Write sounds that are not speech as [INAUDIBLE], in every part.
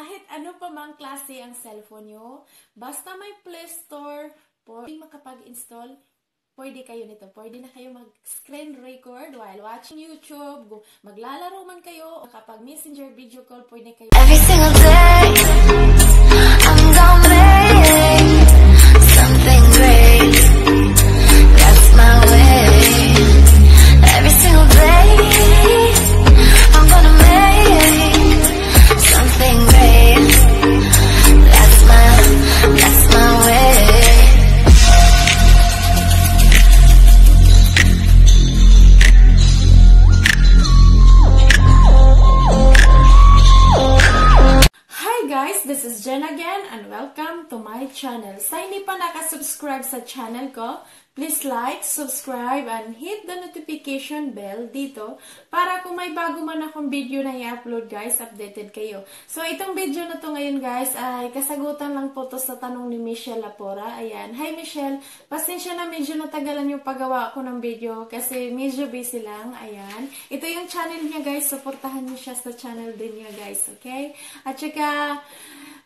kahit ano pa mang klase ang cellphone nyo, basta may Play Store, pwede makapag-install, pwede kayo nito. Pwede na kayo mag-screen record while watching YouTube, maglalaro man kayo, kapag messenger video call, pwede kayo. Every single day, Welcome to my channel. Sa hindi pa nakasubscribe sa channel ko, please like, subscribe, and hit the notification bell dito para kung may bago man akong video na i-upload guys, updated kayo. So, itong video na to ngayon guys ay kasagutan lang po to sa tanong ni Michelle Lapora. Ayan. Hi Michelle, pasensya na medyo natagalan yung paggawa ko ng video kasi medyo busy lang. Ayan. Ito yung channel niya guys, supportahan niyo siya sa channel din niya guys, okay? At saka...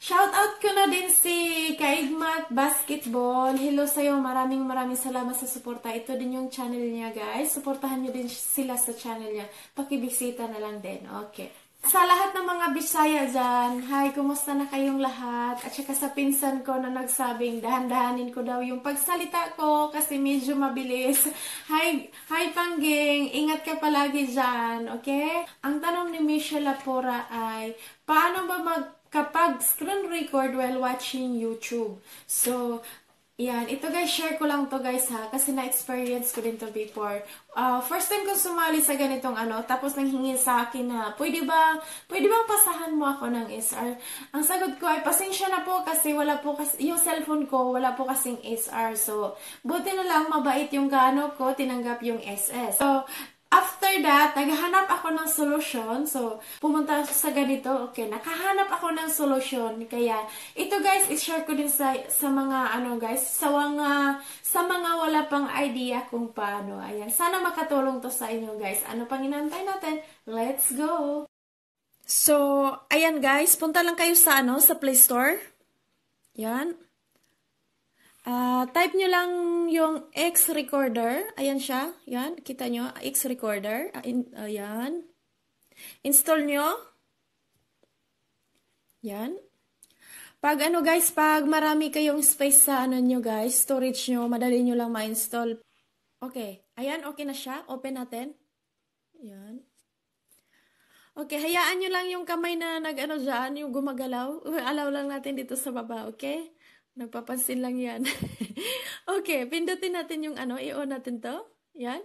Shoutout ko na din si Kaigmat Basketball. Hello sa'yo. Maraming maraming salamat sa suporta. Ito din yung channel niya, guys. Suportahan niyo din sila sa channel niya. Pakibisita na lang din. Okay. Sa lahat ng mga Bisaya dyan, hi, kumusta na kayong lahat? At saka sa pinsan ko na nagsabing dahan-dahanin ko daw yung pagsalita ko kasi medyo mabilis. Hi, hi Pangging, ingat ka palagi dyan, okay? Ang tanong ni Michelle Lapora ay, paano ba mag kapag screen record while watching YouTube. So, yan. Ito guys, share ko lang to guys ha. Kasi na-experience ko din to before. Uh, first time ko sumali sa ganitong ano. Tapos nang hingin sa akin na, pwede ba, pwede bang pasahan mo ako ng SR? Ang sagot ko ay, pasensya na po kasi wala po kasi, yung cellphone ko, wala po kasing SR. So, buti na lang mabait yung gano ko, tinanggap yung SS. So, After that, naghanap ako ng solusyon. So, pumunta sa ganito. Okay, nakahanap ako ng solusyon. Kaya, ito guys, i-share ko din sa, sa mga, ano guys, sa mga, sa mga wala pang idea kung paano. Ayan, sana makatulong to sa inyo guys. Ano pang inaantay natin? Let's go! So, ayan guys, punta lang kayo sa, ano, sa Play Store. Yan type nyo lang yung X Recorder. Ayan siya. Yan. Kita nyo. X Recorder. Ah, ayan. Install nyo. Yan. Pag ano guys, pag marami kayong space sa ano nyo guys, storage nyo, madali nyo lang ma-install. Okay. Ayan, okay na siya. Open natin. Ayan. Okay, hayaan nyo lang yung kamay na nag-ano dyan, yung gumagalaw. [LAUGHS] Alaw lang natin dito sa baba, okay? Nagpapansin lang yan. [LAUGHS] okay, pindutin natin yung ano, i-on natin to. Yan.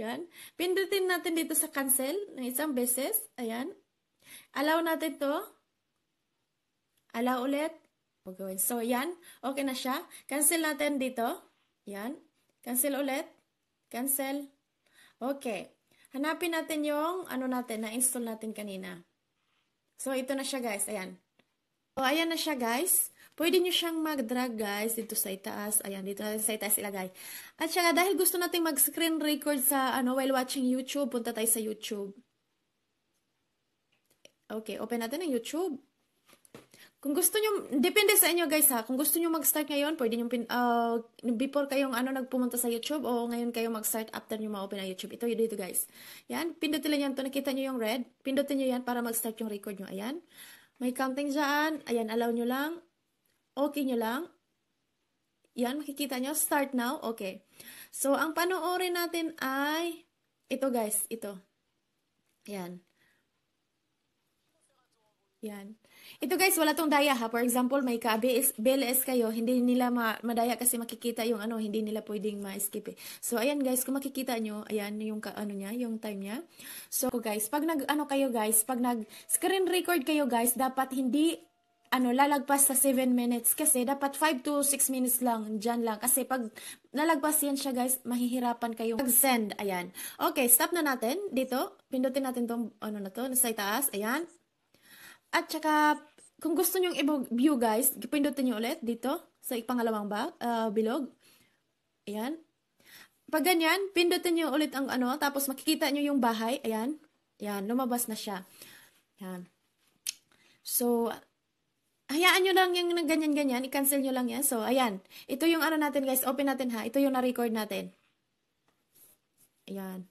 Yan. Pindutin natin dito sa cancel ng isang beses. Ayan. Allow natin to. Allow ulit. Pagawin. So, yan. Okay na siya. Cancel natin dito. Yan. Cancel ulit. Cancel. Okay. Hanapin natin yung ano natin, na-install natin kanina. So, ito na siya guys. Ayan. So, ayan na siya guys. Pwede nyo siyang mag-drag guys dito sa itaas. Ayan, dito natin sa itaas ilagay. At saka dahil gusto natin mag-screen record sa ano while watching YouTube, punta tayo sa YouTube. Okay, open natin ang YouTube. Kung gusto nyo, depende sa inyo guys ha, kung gusto nyo mag-start ngayon, pwede nyo, pin, uh, before kayong ano, nagpumunta sa YouTube, o ngayon kayo mag-start after nyo ma-open ang YouTube. Ito, dito guys. Yan, pindutin lang yan to nakita nyo yung red, pindutin nyo yan para mag-start yung record nyo. Ayan, may counting dyan, ayan, allow nyo lang. Okay nyo lang? Yan, makikita nyo. Start now. Okay. So, ang panoorin natin ay... Ito guys, ito. Yan. Yan. Ito guys, wala tong daya ha. For example, may ka-BLS kayo, hindi nila ma madaya kasi makikita yung ano, hindi nila pwedeng ma-skip eh. So, ayan guys, kung makikita nyo, ayan yung ano niya, yung time niya. So, guys, pag nag, ano kayo guys, pag nag-screen record kayo guys, dapat hindi ano, lalagpas sa 7 minutes. Kasi dapat 5 to 6 minutes lang, dyan lang. Kasi pag lalagpas yan siya guys, mahihirapan kayong mag-send. Ayan. Okay, stop na natin dito. Pindutin natin tong ano na to, nasa itaas. Ayan. At saka, kung gusto nyong i-view guys, pindutin nyo ulit dito sa ipangalawang ba, uh, bilog. Ayan. Pag ganyan, pindutin nyo ulit ang ano, tapos makikita nyo yung bahay. Ayan. Ayan, lumabas na siya. Ayan. So, hayaan nyo lang yung ganyan-ganyan, i-cancel nyo lang yan. So, ayan. Ito yung ano natin guys, open natin ha. Ito yung na-record natin. Ayan.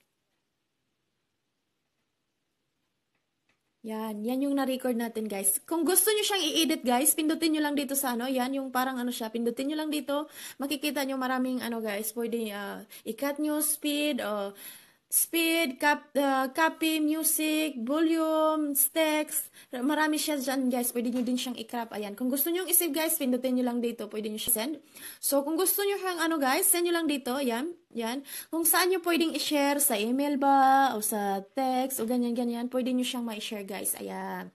Yan, yan yung na-record natin guys. Kung gusto nyo siyang i-edit guys, pindutin nyo lang dito sa ano, yan yung parang ano siya, pindutin nyo lang dito. Makikita nyo maraming ano guys, pwede uh, i-cut nyo speed o... Uh, speed, cap, uh, copy, music, volume, text. Marami siya dyan, guys. Pwede nyo din siyang i-crop. Ayan. Kung gusto nyo i-save, guys, pindutin nyo lang dito. Pwede nyo siya send. So, kung gusto nyo siyang ano, guys, send nyo lang dito. Ayan. Ayan. Kung saan nyo pwedeng i-share, sa email ba, o sa text, o ganyan, ganyan. Pwede nyo siyang ma-share, guys. Ayan.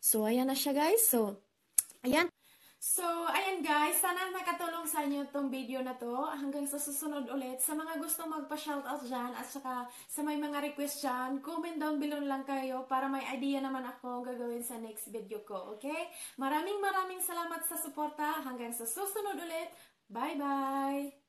So, ayan na siya, guys. So, ayan. So, ayan guys, sana nakatulong sa inyo itong video na to. Hanggang sa susunod ulit. Sa mga gustong magpa-shoutout dyan at saka sa may mga request dyan, comment down below lang kayo para may idea naman ako gagawin sa next video ko, okay? Maraming maraming salamat sa suporta. Hanggang sa susunod ulit. Bye-bye!